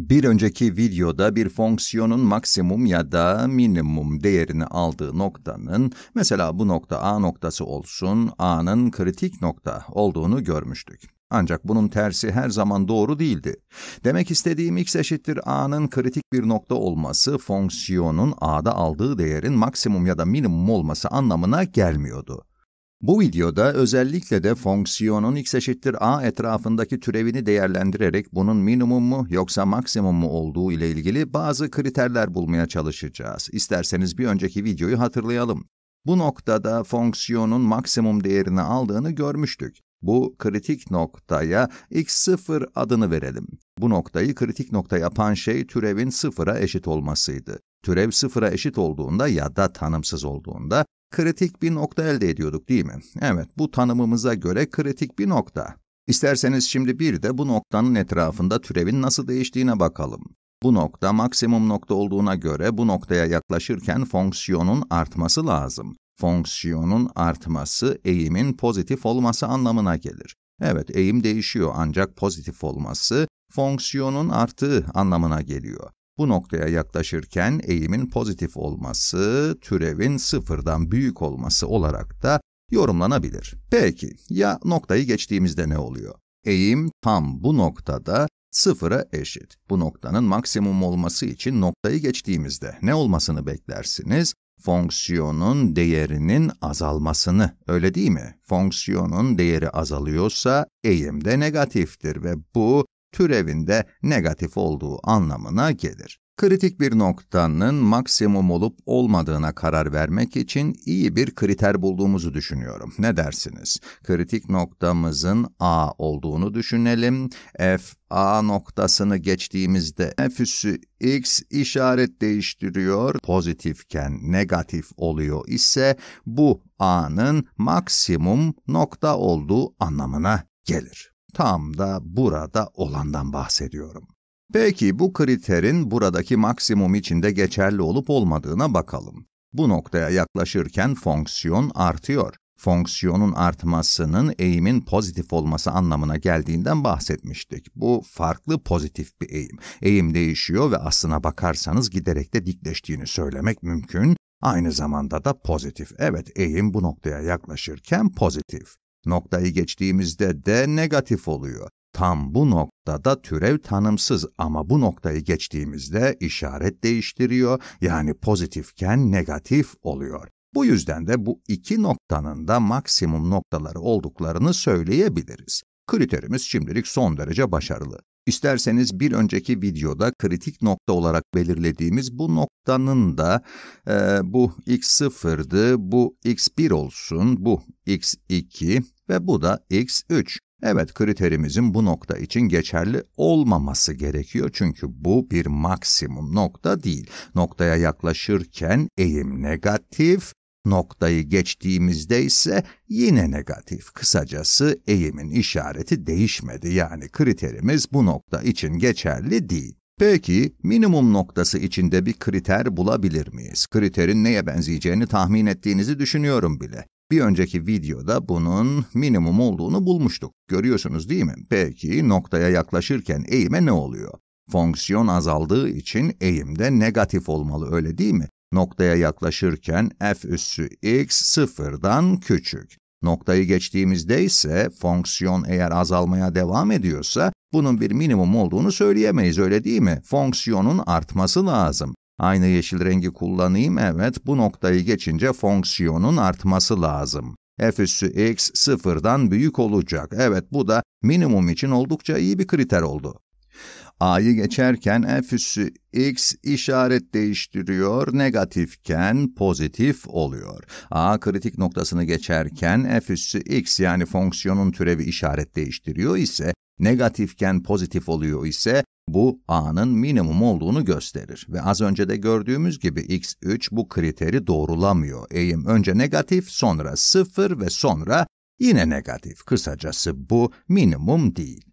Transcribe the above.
Bir önceki videoda bir fonksiyonun maksimum ya da minimum değerini aldığı noktanın, mesela bu nokta A noktası olsun, A'nın kritik nokta olduğunu görmüştük. Ancak bunun tersi her zaman doğru değildi. Demek istediğim x eşittir a'nın kritik bir nokta olması, fonksiyonun a'da aldığı değerin maksimum ya da minimum olması anlamına gelmiyordu. Bu videoda özellikle de fonksiyonun x eşittir a etrafındaki türevini değerlendirerek bunun minimum mu yoksa maksimum mu olduğu ile ilgili bazı kriterler bulmaya çalışacağız. İsterseniz bir önceki videoyu hatırlayalım. Bu noktada fonksiyonun maksimum değerini aldığını görmüştük. Bu kritik noktaya x0 adını verelim. Bu noktayı kritik nokta yapan şey türevin sıfıra eşit olmasıydı. Türev sıfıra eşit olduğunda ya da tanımsız olduğunda kritik bir nokta elde ediyorduk değil mi? Evet, bu tanımımıza göre kritik bir nokta. İsterseniz şimdi bir de bu noktanın etrafında türevin nasıl değiştiğine bakalım. Bu nokta maksimum nokta olduğuna göre bu noktaya yaklaşırken fonksiyonun artması lazım. Fonksiyonun artması eğimin pozitif olması anlamına gelir. Evet, eğim değişiyor ancak pozitif olması fonksiyonun arttığı anlamına geliyor. Bu noktaya yaklaşırken eğimin pozitif olması, türevin sıfırdan büyük olması olarak da yorumlanabilir. Peki, ya noktayı geçtiğimizde ne oluyor? Eğim tam bu noktada sıfıra eşit. Bu noktanın maksimum olması için noktayı geçtiğimizde ne olmasını beklersiniz? Fonksiyonun değerinin azalmasını, öyle değil mi? Fonksiyonun değeri azalıyorsa eğim de negatiftir ve bu türevinde negatif olduğu anlamına gelir. Kritik bir noktanın maksimum olup olmadığına karar vermek için iyi bir kriter bulduğumuzu düşünüyorum. Ne dersiniz? Kritik noktamızın A olduğunu düşünelim. F A noktasını geçtiğimizde F üssü X işaret değiştiriyor. Pozitifken negatif oluyor ise bu A'nın maksimum nokta olduğu anlamına gelir. Tam da burada olandan bahsediyorum. Peki bu kriterin buradaki maksimum içinde geçerli olup olmadığına bakalım. Bu noktaya yaklaşırken fonksiyon artıyor. Fonksiyonun artmasının eğimin pozitif olması anlamına geldiğinden bahsetmiştik. Bu farklı pozitif bir eğim. Eğim değişiyor ve aslına bakarsanız giderek de dikleştiğini söylemek mümkün. Aynı zamanda da pozitif. Evet, eğim bu noktaya yaklaşırken pozitif. Noktayı geçtiğimizde D negatif oluyor. Tam bu noktada türev tanımsız ama bu noktayı geçtiğimizde işaret değiştiriyor yani pozitifken negatif oluyor. Bu yüzden de bu iki noktanın da maksimum noktaları olduklarını söyleyebiliriz. Kriterimiz şimdilik son derece başarılı. İsterseniz bir önceki videoda kritik nokta olarak belirlediğimiz bu noktanın da e, bu x0'dı, bu x1 olsun, bu x2 ve bu da x3. Evet, kriterimizin bu nokta için geçerli olmaması gerekiyor çünkü bu bir maksimum nokta değil. Noktaya yaklaşırken eğim negatif, Noktayı geçtiğimizde ise yine negatif. Kısacası eğimin işareti değişmedi yani kriterimiz bu nokta için geçerli değil. Peki minimum noktası içinde bir kriter bulabilir miyiz? Kriterin neye benzeyeceğini tahmin ettiğinizi düşünüyorum bile. Bir önceki videoda bunun minimum olduğunu bulmuştuk. Görüyorsunuz değil mi? Peki noktaya yaklaşırken eğime ne oluyor? Fonksiyon azaldığı için eğimde negatif olmalı öyle değil mi? Noktaya yaklaşırken f üssü x sıfırdan küçük. Noktayı geçtiğimizde ise fonksiyon eğer azalmaya devam ediyorsa bunun bir minimum olduğunu söyleyemeyiz öyle değil mi? Fonksiyonun artması lazım. Aynı yeşil rengi kullanayım evet bu noktayı geçince fonksiyonun artması lazım. f üssü x sıfırdan büyük olacak. Evet bu da minimum için oldukça iyi bir kriter oldu. A'yı geçerken enfüsü X işaret değiştiriyor, negatifken pozitif oluyor. A kritik noktasını geçerken enfüsü X yani fonksiyonun türevi işaret değiştiriyor ise, negatifken pozitif oluyor ise bu A'nın minimum olduğunu gösterir. Ve az önce de gördüğümüz gibi X3 bu kriteri doğrulamıyor. Eğim önce negatif, sonra sıfır ve sonra yine negatif. Kısacası bu minimum değil.